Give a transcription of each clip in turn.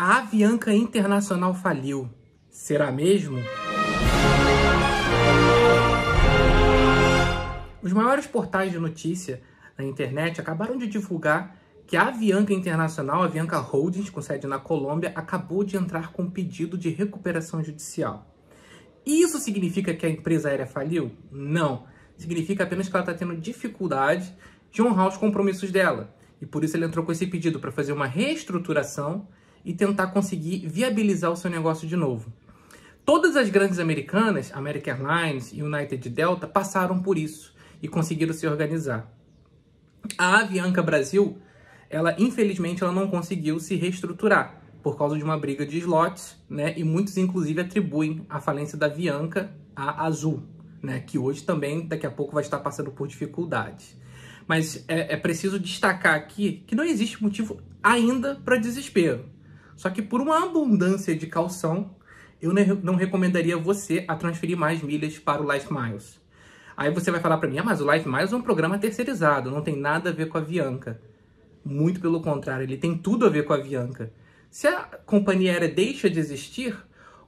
A Avianca Internacional faliu. Será mesmo? Os maiores portais de notícia na internet acabaram de divulgar que a Avianca Internacional, a Avianca Holdings, com sede na Colômbia, acabou de entrar com pedido de recuperação judicial. Isso significa que a empresa aérea faliu? Não. Significa apenas que ela está tendo dificuldade de honrar os compromissos dela. E por isso ele entrou com esse pedido para fazer uma reestruturação e tentar conseguir viabilizar o seu negócio de novo. Todas as grandes americanas, American Airlines e United Delta, passaram por isso e conseguiram se organizar. A Avianca Brasil, ela infelizmente ela não conseguiu se reestruturar por causa de uma briga de slots, né? E muitos inclusive atribuem a falência da Avianca à Azul, né? Que hoje também daqui a pouco vai estar passando por dificuldades. Mas é, é preciso destacar aqui que não existe motivo ainda para desespero. Só que por uma abundância de calção, eu não recomendaria você a transferir mais milhas para o Life Miles. Aí você vai falar para mim, ah, mas o Life Miles é um programa terceirizado, não tem nada a ver com a Avianca. Muito pelo contrário, ele tem tudo a ver com a Avianca. Se a companhia aérea deixa de existir,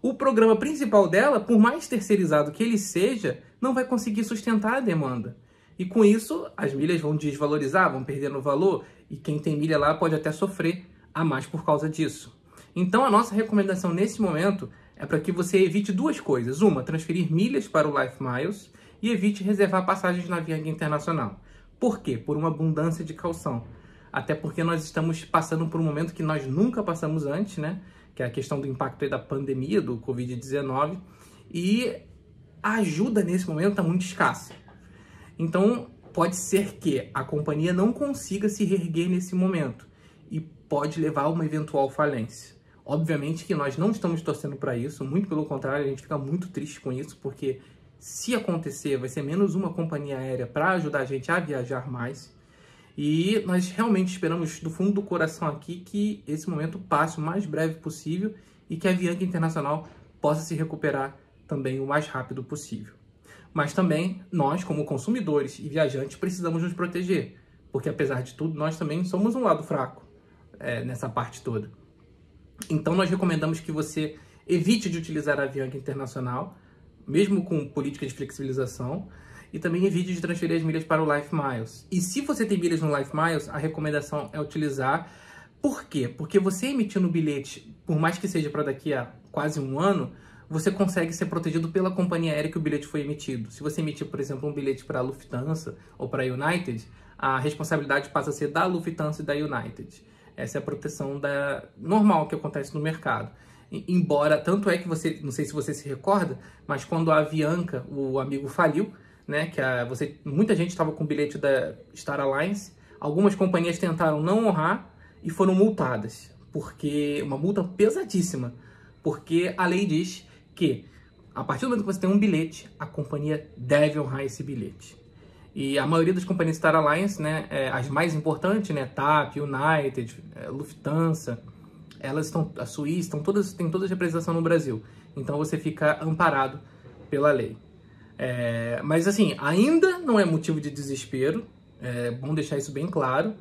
o programa principal dela, por mais terceirizado que ele seja, não vai conseguir sustentar a demanda. E com isso, as milhas vão desvalorizar, vão perdendo valor, e quem tem milha lá pode até sofrer a mais por causa disso. Então a nossa recomendação nesse momento é para que você evite duas coisas. Uma, transferir milhas para o Life Miles e evite reservar passagens na viagem internacional. Por quê? Por uma abundância de calção. Até porque nós estamos passando por um momento que nós nunca passamos antes, né? Que é a questão do impacto da pandemia, do Covid-19. E a ajuda nesse momento está muito escassa. Então, pode ser que a companhia não consiga se reerguer nesse momento e pode levar a uma eventual falência. Obviamente que nós não estamos torcendo para isso, muito pelo contrário, a gente fica muito triste com isso, porque se acontecer, vai ser menos uma companhia aérea para ajudar a gente a viajar mais. E nós realmente esperamos do fundo do coração aqui que esse momento passe o mais breve possível e que a Avianca Internacional possa se recuperar também o mais rápido possível. Mas também nós, como consumidores e viajantes, precisamos nos proteger, porque apesar de tudo, nós também somos um lado fraco é, nessa parte toda. Então nós recomendamos que você evite de utilizar a Avianca Internacional, mesmo com política de flexibilização, e também evite de transferir as milhas para o Life Miles. E se você tem milhas no Life Miles, a recomendação é utilizar. Por quê? Porque você emitindo o bilhete, por mais que seja para daqui a quase um ano, você consegue ser protegido pela companhia aérea que o bilhete foi emitido. Se você emitir, por exemplo, um bilhete para a Lufthansa ou para a United, a responsabilidade passa a ser da Lufthansa e da United. Essa é a proteção da normal que acontece no mercado. Embora, tanto é que você, não sei se você se recorda, mas quando a Avianca, o amigo faliu, né, que a, você, muita gente estava com o bilhete da Star Alliance, algumas companhias tentaram não honrar e foram multadas, porque uma multa pesadíssima, porque a lei diz que a partir do momento que você tem um bilhete, a companhia deve honrar esse bilhete. E a maioria das companhias Star Alliance, né, é, as mais importantes, né, TAP, United, Lufthansa, elas estão, a Suíça, estão todas, tem a representação no Brasil. Então você fica amparado pela lei. É, mas assim, ainda não é motivo de desespero, é bom deixar isso bem claro.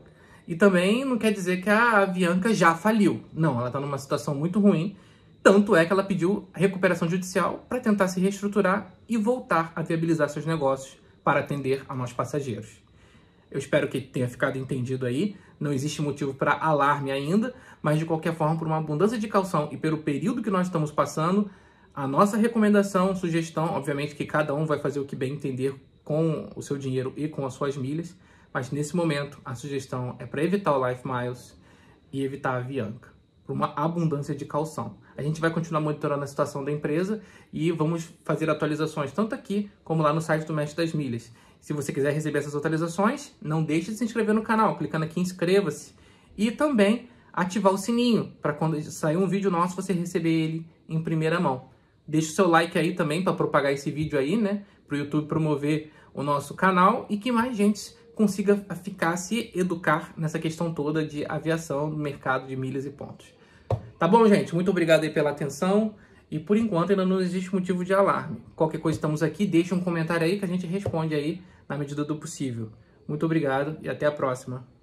E também não quer dizer que a Avianca já faliu. Não, ela está numa situação muito ruim. Tanto é que ela pediu recuperação judicial para tentar se reestruturar e voltar a viabilizar seus negócios para atender a nós passageiros. Eu espero que tenha ficado entendido aí. Não existe motivo para alarme ainda, mas de qualquer forma, por uma abundância de calção e pelo período que nós estamos passando, a nossa recomendação, sugestão, obviamente que cada um vai fazer o que bem entender com o seu dinheiro e com as suas milhas, mas nesse momento a sugestão é para evitar o Life Miles e evitar a Avianca, por uma abundância de calção. A gente vai continuar monitorando a situação da empresa e vamos fazer atualizações tanto aqui como lá no site do Mestre das Milhas. Se você quiser receber essas atualizações, não deixe de se inscrever no canal, clicando aqui em inscreva-se. E também ativar o sininho, para quando sair um vídeo nosso, você receber ele em primeira mão. Deixe o seu like aí também para propagar esse vídeo aí, né? Para o YouTube promover o nosso canal e que mais gente consiga ficar, se educar nessa questão toda de aviação, mercado de milhas e pontos. Tá bom, gente? Muito obrigado aí pela atenção. E por enquanto ainda não existe motivo de alarme. Qualquer coisa estamos aqui, deixe um comentário aí que a gente responde aí na medida do possível. Muito obrigado e até a próxima.